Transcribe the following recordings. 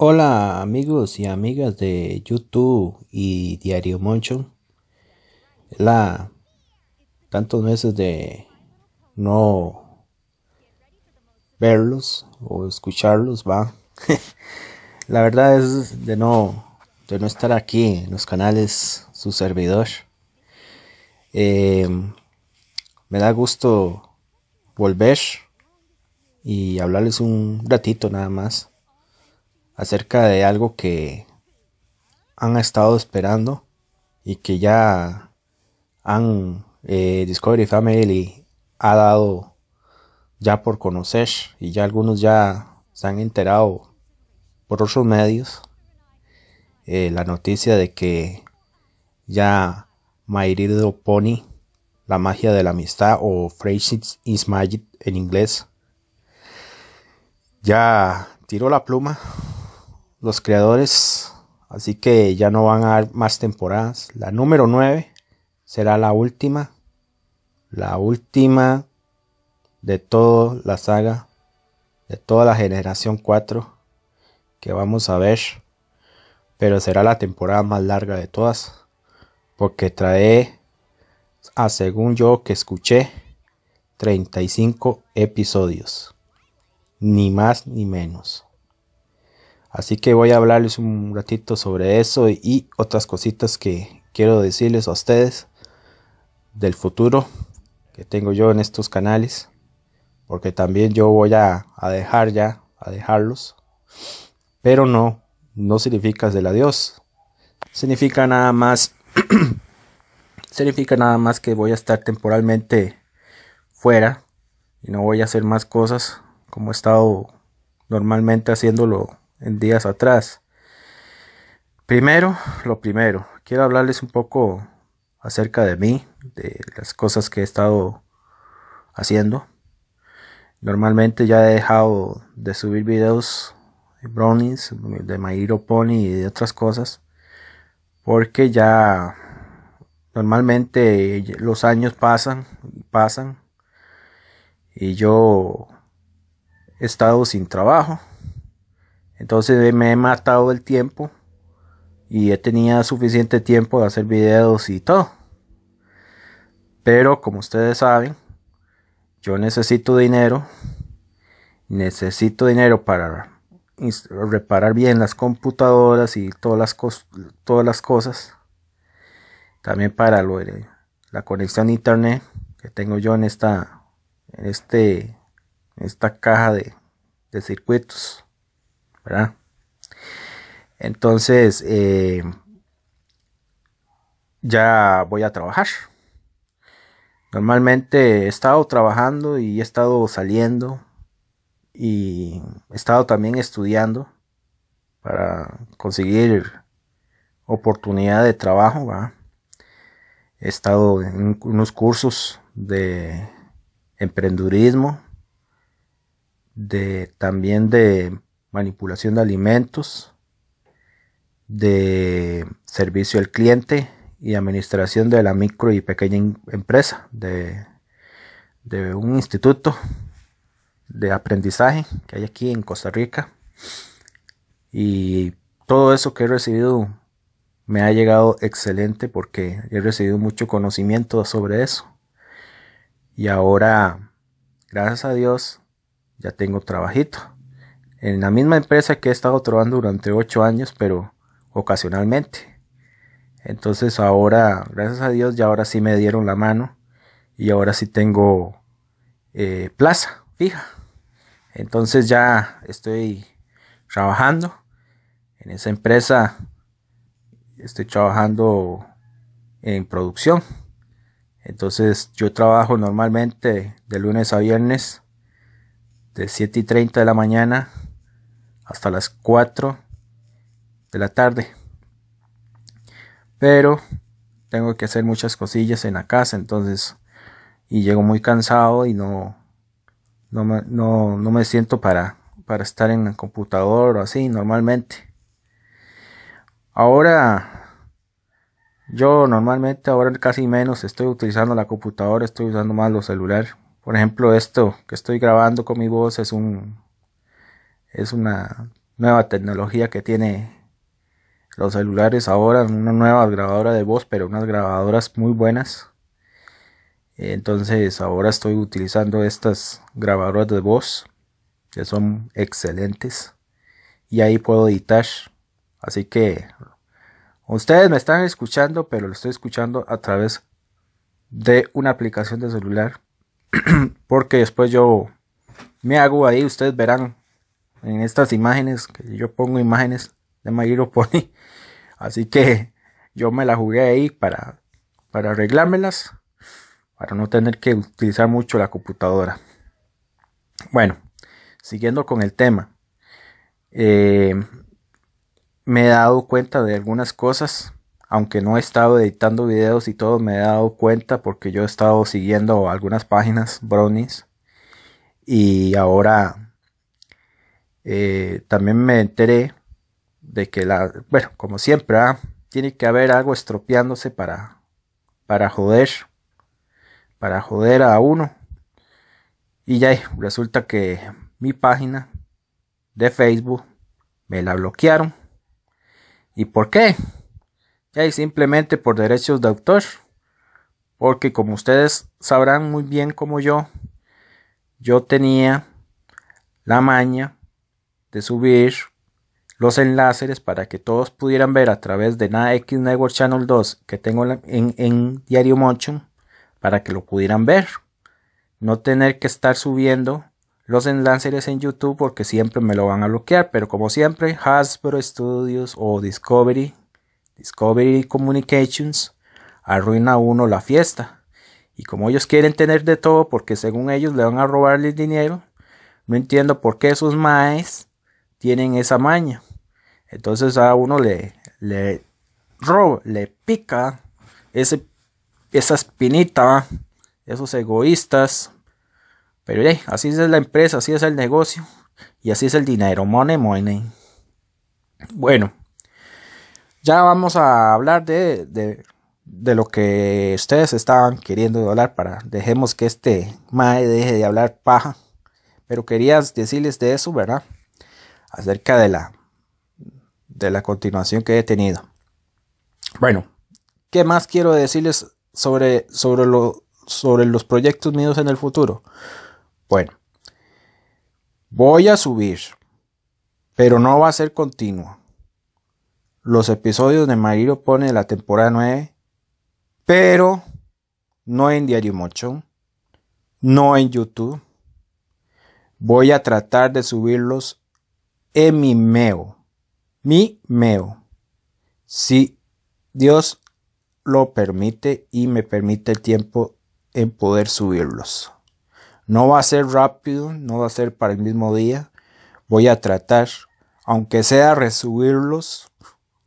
Hola amigos y amigas de YouTube y Diario Moncho. La tantos meses de no verlos o escucharlos va. La verdad es de no de no estar aquí en los canales su servidor. Em, me da gusto volver y hablarles un ratito nada más acerca de algo que han estado esperando y que ya han eh, Discovery Family ha dado ya por conocer y ya algunos ya se han enterado por otros medios eh, la noticia de que ya My Little Pony, la magia de la amistad o Friendship is Magic en inglés, ya tiró la pluma los creadores, así que ya no van a dar más temporadas. La número 9 será la última, la última de toda la saga, de toda la generación 4 que vamos a ver, pero será la temporada más larga de todas, porque trae, a según yo que escuché, 35 episodios, ni más ni menos. Así que voy a hablarles un ratito sobre eso y otras cositas que quiero decirles a ustedes del futuro que tengo yo en estos canales. Porque también yo voy a, dejar ya, a dejarlos. Pero no, no significa el adiós. Significa nada más, significa nada más que voy a estar temporalmente fuera y no voy a hacer más cosas como he estado normalmente haciéndolo en días atrás. Primero, lo primero, quiero hablarles un poco acerca de mí, de las cosas que he estado haciendo. Normalmente ya he dejado de subir videos de brownies, de My Hero Pony y de otras cosas, porque ya normalmente los años pasan y pasan y yo he estado sin trabajo entonces me he matado el tiempo y he tenido suficiente tiempo de hacer videos y todo. Pero como ustedes saben, yo necesito dinero. Necesito dinero para reparar bien las computadoras y todas las, todas las cosas. También para la conexión internet que tengo yo en esta, en este, esta caja de circuitos. Entonces, eh, ya voy a trabajar. Normalmente he estado trabajando y he estado saliendo y he estado también estudiando para conseguir oportunidad de trabajo. He estado en unos cursos de emprendurismo, de también de manipulación de alimentos, de servicio al cliente y administración de la micro y pequeña em-, empresa, de, de un instituto de aprendizaje que hay aquí en Costa Rica. Y todo eso que he recibido me ha llegado excelente porque he recibido mucho conocimiento sobre eso. Y ahora, gracias a Dios, ya tengo trabajito en la misma empresa que he estado trabajando durante ocho años, pero ocasionalmente. Entonces ahora, gracias a Dios, ya ahora sí me dieron la mano y ahora sí tengo eh, plaza fija. Entonces ya estoy trabajando en esa empresa. Estoy trabajando en producción. Entonces yo trabajo normalmente de lunes a viernes de 7 y 30 de la mañana hasta las 4 de la tarde. Pero tengo que hacer muchas cosillas en la casa, entonces y llego muy cansado y no no me, no, no me siento para, para estar en el computador o así normalmente. Ahora yo normalmente ahora casi menos estoy utilizando la computadora, estoy usando más los celular. Por ejemplo, esto que estoy grabando con mi voz es un es una nueva tecnología que tiene los celulares ahora, una nueva grabadora de voz, pero unas grabadoras muy buenas. Entonces ahora estoy utilizando estas grabadoras de voz que son excelentes y ahí puedo editar. Así que ustedes me están escuchando, pero lo estoy escuchando a través de una aplicación de celular porque después yo me hago ahí, ustedes verán en estas imágenes, que yo pongo imágenes de My Hero Pony. Así que yo me la jugué ahí para, para arreglármelas, para no tener que utilizar mucho la computadora. Bueno, siguiendo con el tema, eh, me he dado cuenta de algunas cosas, aunque no he estado editando videos y todo, me he dado cuenta porque yo he estado siguiendo algunas páginas Brownies... y ahora eh, también me enteré de que la, bueno, como siempre, ¿ah? tiene que haber algo estropeándose para, para joder, para joder a uno. Y ya resulta que mi página de Facebook me la bloquearon. ¿Y por qué? Ya simplemente por derechos de autor. Porque como ustedes sabrán muy bien como yo, yo tenía la maña de subir los enlaces para que todos pudieran ver a través de NAX Network Channel 2 que tengo en, Diario Motion para que lo pudieran ver. No tener que estar subiendo los enlaces en YouTube porque siempre me lo van a bloquear, pero como siempre Hasbro Studios o Discovery, Discovery Communications arruina uno la fiesta. Y como ellos quieren tener de todo porque según ellos le van a robarle el dinero, no entiendo por qué esos maes tienen esa maña. Entonces a uno le, le roba, le pica ese, esa espinita, esos egoístas. Pero así es la empresa, así es el negocio y así es el dinero. Money, money. Bueno, ya vamos a hablar de, de, lo que ustedes estaban queriendo hablar para dejemos que este mae deje de hablar paja. Pero quería decirles de eso, ¿verdad? acerca de la, de la continuación que he tenido. Bueno, ¿qué más quiero decirles sobre, sobre, sobre los proyectos míos en el futuro? Bueno, voy a subir, pero no va a ser continuo. Los episodios de Mariro Pone la temporada 9, pero no en Diario mucho, no en YouTube. Voy a tratar de subirlos mi meo. Mi meo. Si Dios lo permite y me permite el tiempo en poder subirlos. No va a ser rápido, no va a ser para el mismo día. Voy a tratar, aunque sea resubirlos,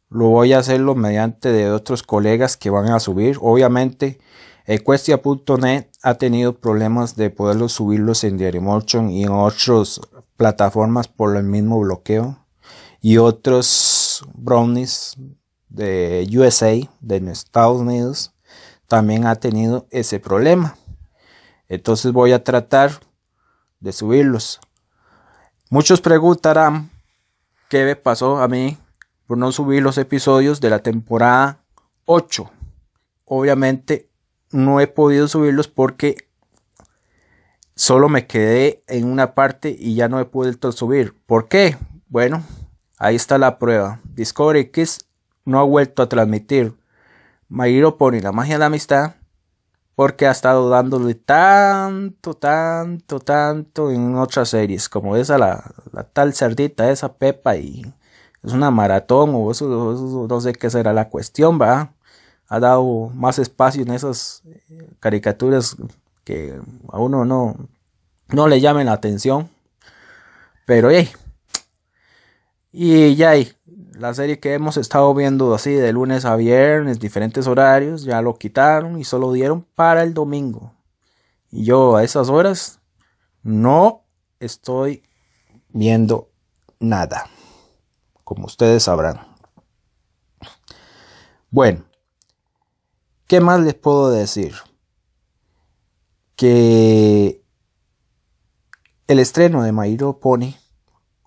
lo voy a hacerlo mediante de otros colegas que van a subir. Obviamente, equestia.net ha tenido problemas de poderlos subirlos en Diarymotion. y en otros plataformas por el mismo bloqueo y otros brownies de USA, de Estados Unidos, también ha tenido ese problema. Entonces voy a tratar de subirlos. Muchos preguntarán qué me pasó a mí por no subir los episodios de la temporada 8. Obviamente no he podido subirlos porque solo me quedé en una parte y ya no he podido subir. ¿Por qué? Bueno, ahí está la prueba. Discovery X no ha vuelto a transmitir My pone la magia de la amistad, porque ha estado dándole tanto, tanto, tanto en otras series, como esa, la, tal cerdita, esa Pepa, y es una maratón, o eso, no sé qué será la cuestión, va. Ha dado más espacio en esas eh, caricaturas que a uno no, no le llamen la atención. Pero hey. Y ya hay... la serie que hemos estado viendo así de lunes a viernes, diferentes horarios, ya lo quitaron y solo dieron para el domingo. Y yo a esas horas no estoy viendo nada, como ustedes sabrán. Bueno, ¿qué más les puedo decir? que el estreno de Hero Pony,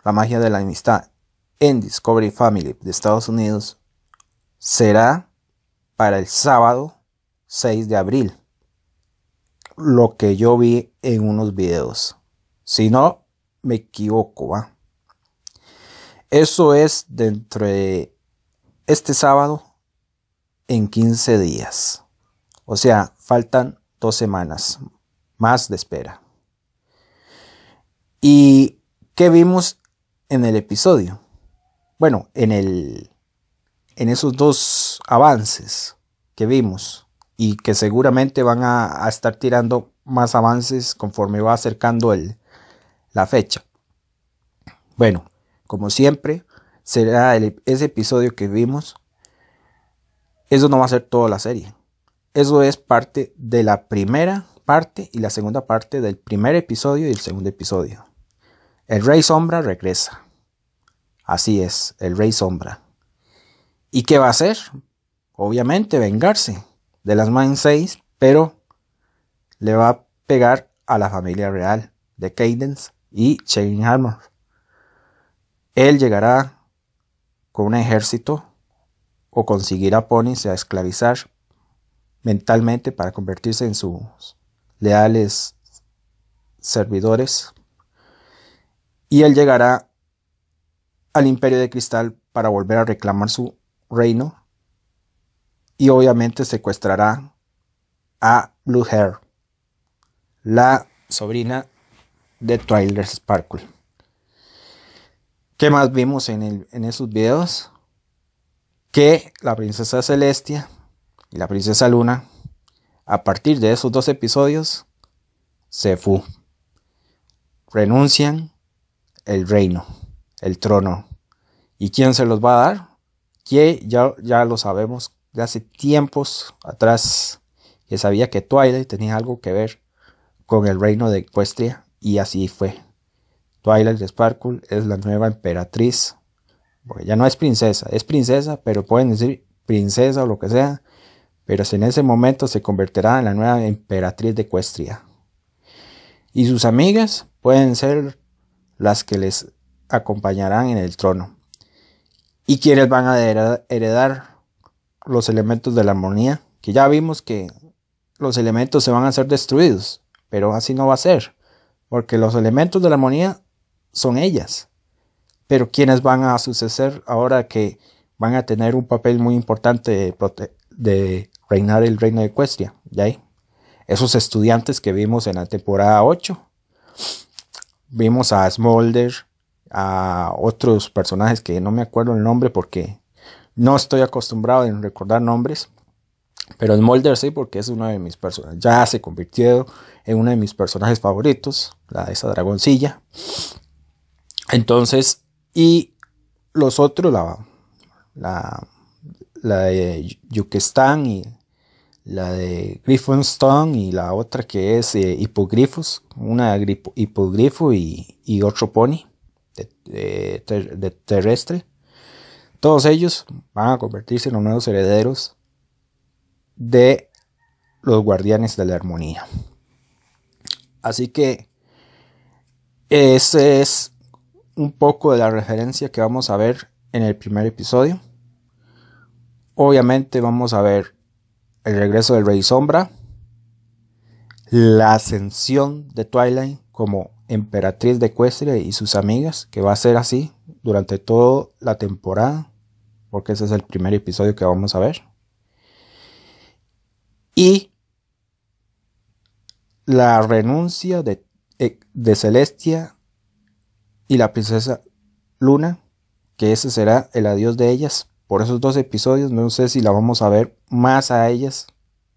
La magia de la amistad, en Discovery Family de Estados Unidos, será para el sábado 6 de abril. Lo que yo vi en unos videos. Si no, me equivoco, ¿va? Eso es dentro de este sábado en 15 días. O sea, faltan dos semanas más de espera. ¿Y qué vimos en el episodio? Bueno, en, el, en esos dos avances que vimos y que seguramente van a, estar tirando más avances conforme va acercando el, la fecha. Bueno, como siempre, será ese episodio que vimos. Eso no va a ser toda la serie. Eso es parte de la primera parte y la segunda parte del primer episodio y el segundo episodio. El Rey Sombra regresa. Así es, el Rey Sombra. ¿Y qué va a hacer? Obviamente vengarse de las Man 6, pero le va a pegar a la familia real de Cadence y Shane Él llegará con un ejército o conseguirá ponerse a esclavizar mentalmente para convertirse en su leales servidores, y él llegará al imperio de cristal para volver a reclamar su reino y obviamente secuestrará a Blue Hair, la sobrina de Twilight Sparkle. ¿Qué más vimos en, en esos videos? Que la princesa Celestia y la princesa Luna a partir de esos dos episodios, se fue. Renuncian el reino, el trono. ¿Y quién se los va a dar? Que ya, ya lo sabemos de hace tiempos atrás, que sabía que Twilight tenía algo que ver con el reino de Equestria, y así fue. Twilight Sparkle es la nueva emperatriz, porque ya no es princesa, es princesa, pero pueden decir princesa o lo que sea, pero en ese momento se convertirá en la nueva emperatriz de Ecuestria. Y sus amigas pueden ser las que les acompañarán en el trono. Y quienes van a heredar los elementos de la armonía, que ya vimos que los elementos se van a ser destruidos, pero así no va a ser, porque los elementos de la armonía son ellas. Pero quienes van a suceder ahora que van a tener un papel muy importante de, de reinar el reino de Ecuestria. ya ahí? Esos estudiantes que vimos en la temporada 8. Vimos a Smolder, a otros personajes que no me acuerdo el nombre porque no estoy acostumbrado en recordar nombres. Pero Smolder sí, porque es uno de mis personajes. Ya se convirtió en uno de mis personajes favoritos, la de esa dragoncilla. Entonces, y los otros, la, la, de Yukestán y la de Griffonstone y la otra que es eh, Hipogrifos, una hipogrifo y, y, otro pony de, terrestre. Todos ellos van a convertirse en los nuevos herederos de los guardianes de la armonía. Así que ese es un poco de la referencia que vamos a ver en el primer episodio. Obviamente vamos a ver el regreso del Rey Sombra. La ascensión de Twilight como emperatriz de Ecuestria y sus amigas, que va a ser así durante toda la temporada, porque ese es el primer episodio que vamos a ver. Y la renuncia de, eh, de Celestia y la princesa Luna, que ese será el adiós de ellas por esos dos episodios. No sé si la vamos a ver más a ellas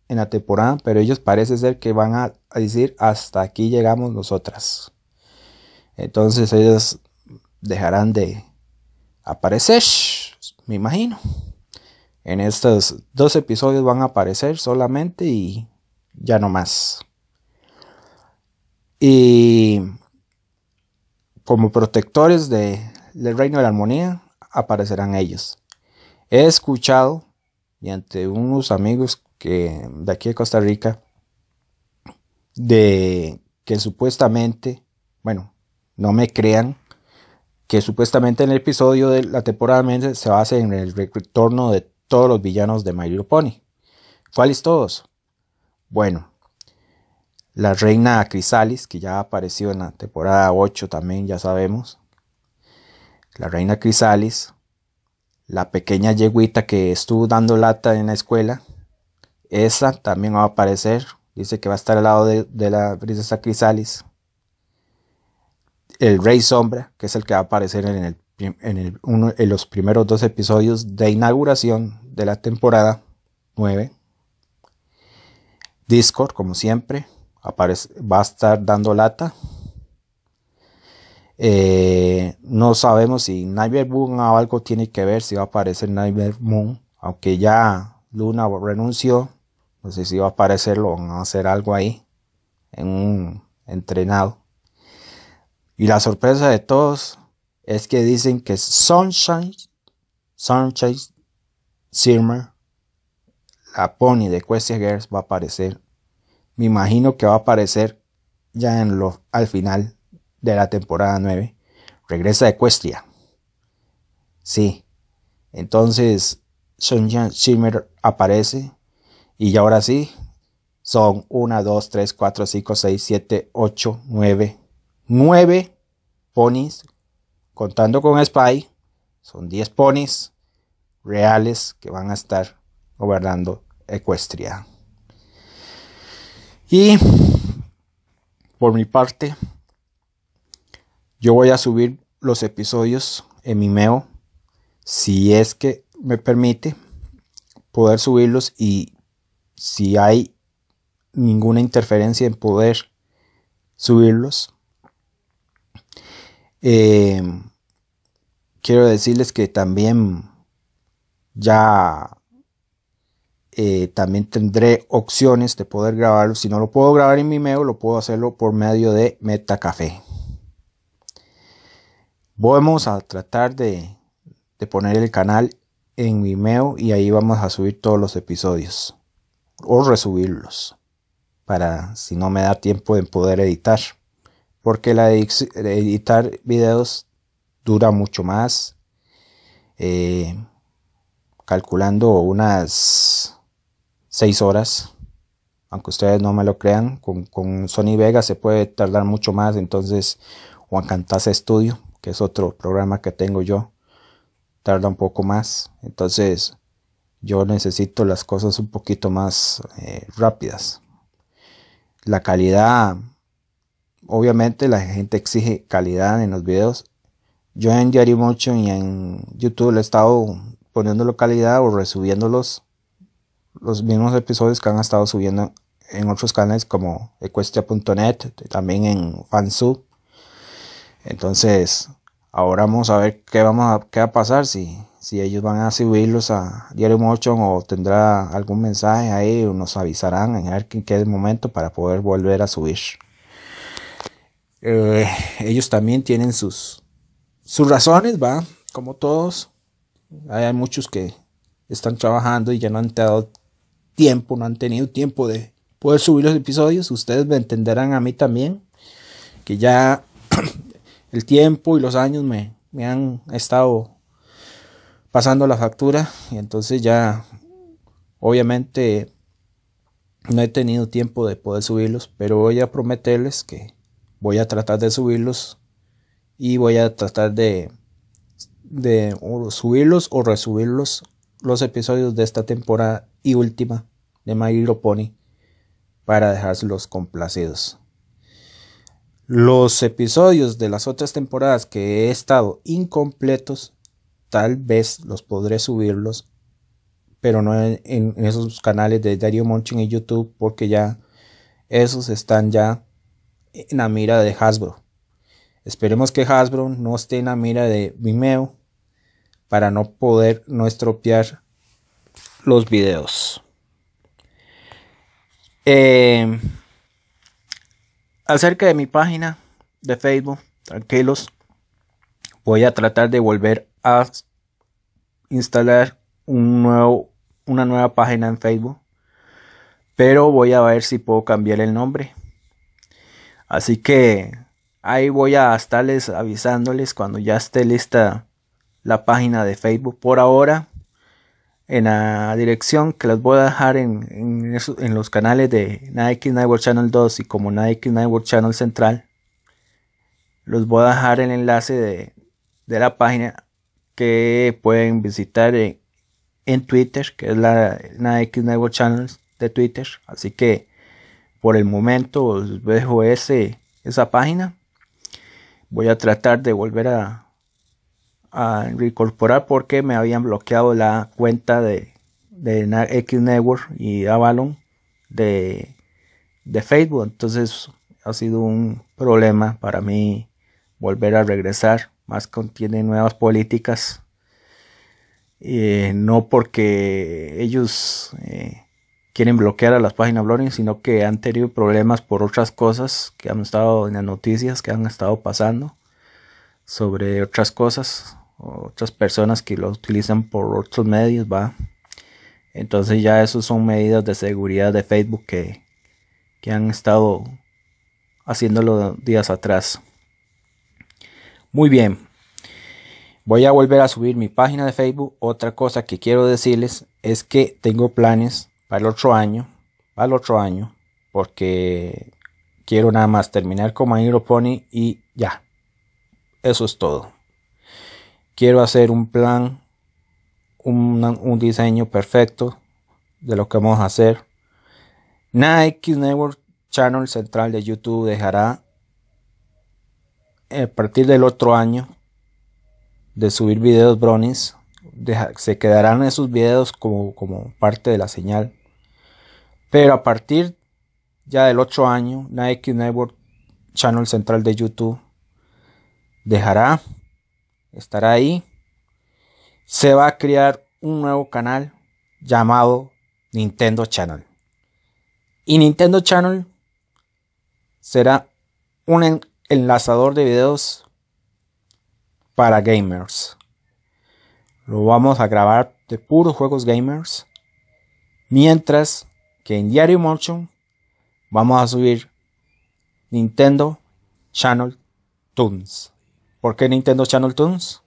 en la temporada, pero ellos parece ser que van a, decir hasta aquí llegamos nosotras. Entonces ellas dejarán de aparecer, me imagino. En estos dos episodios van a aparecer solamente y ya no más. Y como protectores de, del reino de la armonía aparecerán ellos. He escuchado, y ante unos amigos que, de aquí de Costa Rica, de que supuestamente, bueno, no me crean, que supuestamente en el episodio de la temporada se basa en el retorno de todos los villanos de My Little Pony. ¿Cuáles todos? Bueno, la reina Crisalis, que ya apareció en la temporada 8 también, ya sabemos. La reina Crisalis, la pequeña yeguita que estuvo dando lata en la escuela. Esa también va a aparecer. Dice que va a estar al lado de, la princesa Crisalis. El rey sombra, que es el que va a aparecer en, en, los primeros dos episodios de inauguración de la temporada 9. Discord, como siempre, aparece, va a estar dando lata. Eh, no sabemos si Nightmare Moon o algo tiene que ver, si va a aparecer Nightmare Moon, aunque ya Luna renunció, no sé si va a aparecerlo van a hacer algo ahí, en un entrenado. Y la sorpresa de todos es que dicen que Sunshine, Sunshine Sirmer, la pony de Question Girls va a aparecer. Me imagino que va a aparecer ya en lo, al final de la temporada 9, regresa a Ecuestria. Sí, entonces Sonja Shimmer aparece y ahora sí, son 1, 2, 3, 4, 5, 6, 7, 8, 9, 9 ponis, contando con Spy, son 10 ponis reales que van a estar gobernando Equestria... Y por mi parte, yo voy a subir los episodios en Mimeo, si es que me permite poder subirlos y si hay ninguna interferencia en poder subirlos. Eh, quiero decirles que también ya eh, también tendré opciones de poder grabarlos. Si no lo puedo grabar en Vimeo, lo puedo hacerlo por medio de Metacafé. Vamos a tratar de, poner el canal en Vimeo y ahí vamos a subir todos los episodios o resubirlos para si no me da tiempo de poder editar porque la editar videos dura mucho más eh, calculando unas 6 horas aunque ustedes no me lo crean con, con Sony Vega se puede tardar mucho más entonces o en estudio Studio es otro programa que tengo yo, tarda un poco más. Entonces yo necesito las cosas un poquito más eh, rápidas. La calidad, obviamente la gente exige calidad en los videos. Yo en diario mucho y en YouTube le he estado poniéndolo calidad o resubiéndolos los, los mismos episodios que han estado subiendo en otros canales como Equestria.net, también en Fansub. Entonces, Ahora vamos a ver qué, vamos a, qué va a pasar, si, ellos van a subirlos a Diario Motion o tendrá algún mensaje ahí o nos avisarán en, ver qué momento para poder volver a subir. Eh, ellos también tienen sus, sus razones, va, como todos. Hay muchos que están trabajando y ya no han dado tiempo, no han tenido tiempo de poder subir los episodios. Ustedes me entenderán a mí también, que ya el tiempo y los años me, han estado pasando la factura y entonces ya obviamente no he tenido tiempo de poder subirlos, pero voy a prometerles que voy a tratar de subirlos y voy a tratar de, subirlos o resubirlos los episodios de esta temporada y última de My Hero Pony para dejarlos complacidos. Los episodios de las otras temporadas que he estado incompletos, tal vez los podré subirlos, pero no en, esos canales de Dario Monchin y YouTube, porque ya esos están ya en la mira de Hasbro. Esperemos que Hasbro no esté en la mira de Vimeo para no poder no estropear los videos. Eh, acerca de mi página de Facebook, tranquilos, voy a tratar de volver a instalar un nuevo, una nueva página en Facebook, pero voy a ver si puedo cambiar el nombre. Así que ahí voy a estarles avisándoles cuando ya esté lista la página de Facebook. Por ahora en la dirección que las voy a dejar en, los canales de Nike Network Channel 2 y como Nike Network Channel Central. Los voy a dejar el enlace de, la página que pueden visitar en, Twitter, que es la Nike Network Channels de Twitter. Así que por el momento os pues, dejo ese, esa página. Voy a tratar de volver a a reincorporar porque me habían bloqueado la cuenta de, de X Network y Avalon de, de Facebook. Entonces ha sido un problema para mí volver a regresar. Más contiene nuevas políticas. Eh, no porque ellos eh, quieren bloquear a las páginas blogging, sino que han tenido problemas por otras cosas que han estado en las noticias, que han estado pasando sobre otras cosas otras personas que lo utilizan por otros medios, va. Entonces ya eso son medidas de seguridad de Facebook que, que han estado haciéndolo días atrás. Muy bien, voy a volver a subir mi página de Facebook. Otra cosa que quiero decirles es que tengo planes para el otro año, para el otro año, porque quiero nada más terminar con Anglo Pony y ya. Eso es todo quiero hacer un plan, un, diseño perfecto de lo que vamos a hacer. Nike Network Channel Central de YouTube dejará eh, a partir del otro año de subir videos bronis. se quedarán esos videos como, parte de la señal. Pero a partir ya del otro año, Nike Network Channel Central de YouTube dejará estará ahí. Se va a crear un nuevo canal llamado Nintendo Channel. Y Nintendo Channel será un enlazador de videos para gamers. Lo vamos a grabar de puros juegos gamers. Mientras que en Diario Motion vamos a subir Nintendo Channel Tunes. ¿Por qué Nintendo Channel Tunes?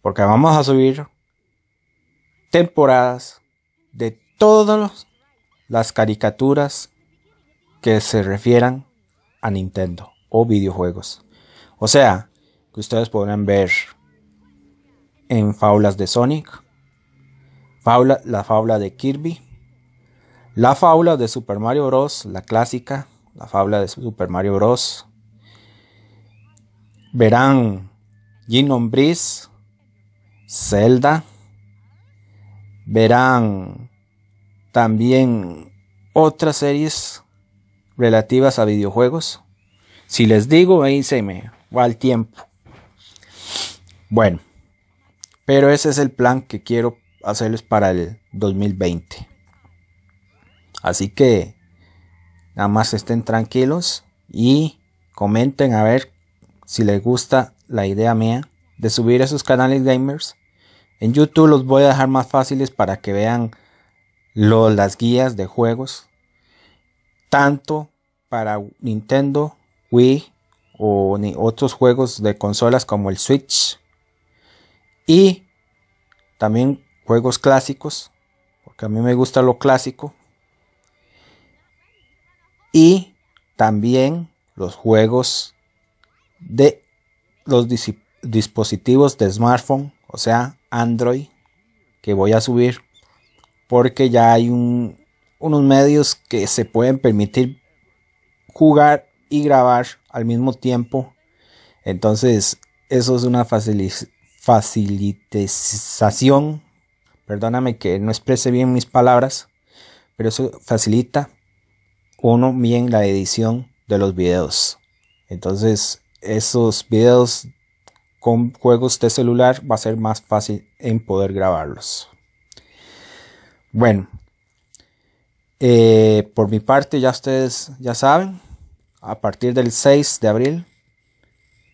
Porque vamos a subir temporadas de todas las caricaturas que se refieran a Nintendo o videojuegos. O sea, que ustedes podrán ver en Faulas de Sonic, la faula de Kirby, la faula de Super Mario Bros., la clásica, la fábula de Super Mario Bros., verán Gino Breeze, Zelda, verán también otras series relativas a videojuegos. Si les digo, ahí se me va el tiempo. Bueno, pero ese es el plan que quiero hacerles para el 2020. Así que nada más estén tranquilos y comenten a ver si les gusta la idea mía, de subir a sus canales gamers. En YouTube los voy a dejar más fáciles para que vean las guías de juegos. Tanto para Nintendo, Wii o otros juegos de consolas como el Switch. Y también juegos clásicos, porque a mí me gusta lo clásico. Y también los juegos de los dispositivos de smartphone, o sea, Android, que voy a subir, porque ya hay unos medios que se pueden permitir jugar y grabar al mismo tiempo. Entonces, eso es una facilitación. Perdóname que no exprese bien mis palabras, pero eso facilita uno bien la edición de los videos. Entonces, esos videos con juegos de celular va a ser más fácil en poder grabarlos. Bueno, eh, por mi parte ya ustedes ya saben, a partir del 6 de abril,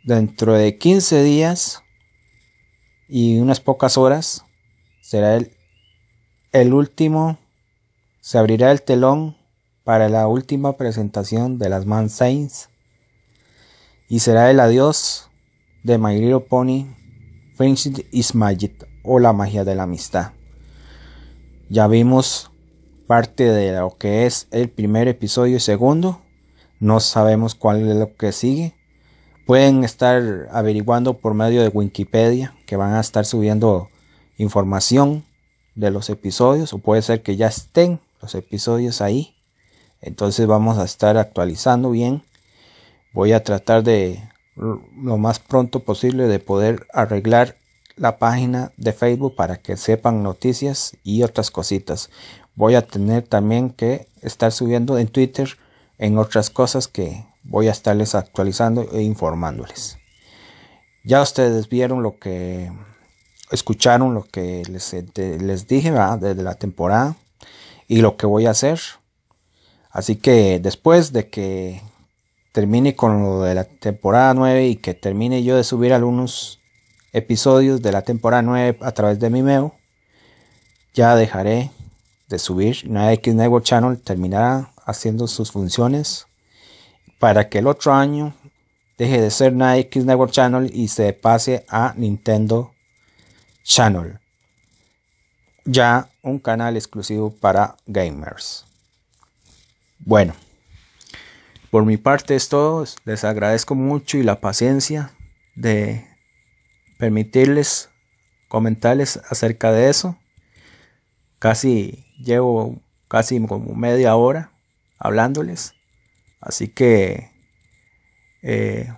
dentro de 15 días y unas pocas horas, será el, el último, se abrirá el telón para la última presentación de las Man Saints y será el adiós de My Little Pony, Friendship is Magic o la magia de la amistad. Ya vimos parte de lo que es el primer episodio y segundo. No sabemos cuál es lo que sigue. Pueden estar averiguando por medio de Wikipedia, que van a estar subiendo información de los episodios, o puede ser que ya estén los episodios ahí. Entonces vamos a estar actualizando bien voy a tratar de lo más pronto posible de poder arreglar la página de Facebook para que sepan noticias y otras cositas. Voy a tener también que estar subiendo en Twitter en otras cosas que voy a estarles actualizando e informándoles. Ya ustedes vieron lo que escucharon, lo que les, les dije desde la temporada y lo que voy a hacer. Así que después de que termine con lo de la temporada 9 y que termine yo de subir algunos episodios de la temporada 9 a través de mi Mimeo, ya dejaré de subir. Una X Network Channel terminará haciendo sus funciones para que el otro año deje de ser una X Network Channel y se pase a Nintendo Channel. Ya un canal exclusivo para gamers. Bueno, por mi parte es todo, les agradezco mucho y la paciencia de permitirles comentarles acerca de eso. Casi llevo casi como media hora hablándoles, así que eh,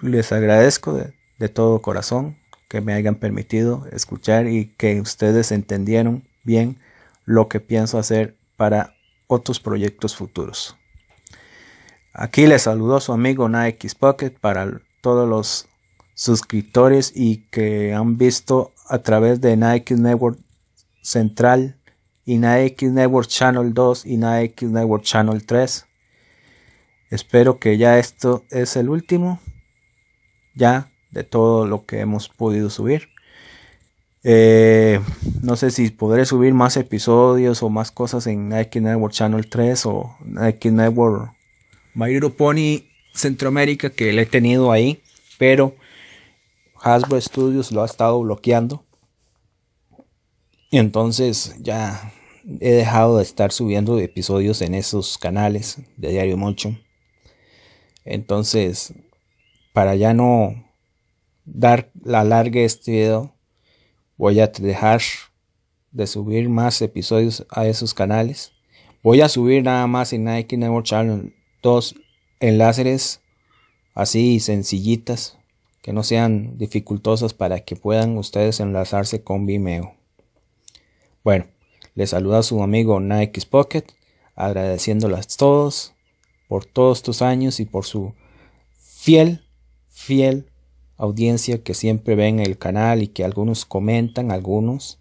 les agradezco de todo corazón que me hayan permitido escuchar y que ustedes entendieron bien lo que pienso hacer para otros proyectos futuros. Aquí les saludó su amigo Nike Pocket para todos los suscriptores y que han visto a través de Nike Network Central y Nike Network Channel 2 y Nike Network Channel 3. Espero que ya esto es el último ya de todo lo que hemos podido subir. Eh, no sé si podré subir más episodios o más cosas en Nike Network Channel 3 o Nike Network My Little Pony Centroamérica que le he tenido ahí, pero Hasbro Studios lo ha estado bloqueando. Y entonces ya he dejado de estar subiendo episodios en esos canales de Diario Mucho. Entonces, para ya no dar la larga este video, voy a dejar de subir más episodios a esos canales. Voy a subir nada más en Nike Network Channel dos enlaces así sencillitas que no sean dificultosas para que puedan ustedes enlazarse con Vimeo. Bueno, les saluda su amigo Nike Pocket, agradeciéndolas todos por todos tus años y por su fiel, fiel audiencia que siempre ven el canal y que algunos comentan, algunos,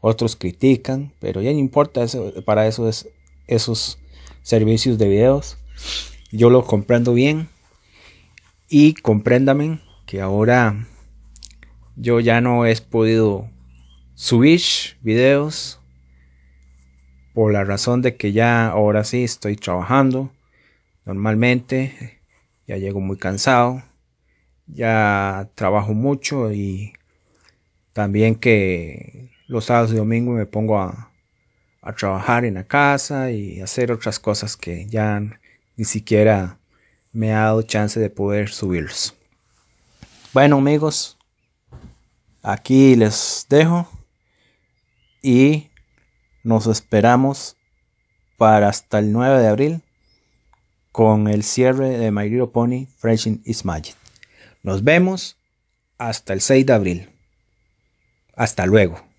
otros critican, pero ya no importa, para eso es esos servicios de videos. Yo lo comprendo bien y compréndame que ahora yo ya no he podido subir videos por la razón de que ya ahora sí estoy trabajando normalmente, ya llego muy cansado, ya trabajo mucho y también que los sábados y domingos me pongo a, a trabajar en la casa y hacer otras cosas que ya ni siquiera me ha dado chance de poder subirlos. Bueno amigos, aquí les dejo y nos esperamos para hasta el 9 de abril con el cierre de My Little Pony Freshing is Magic. Nos vemos hasta el 6 de abril. Hasta luego.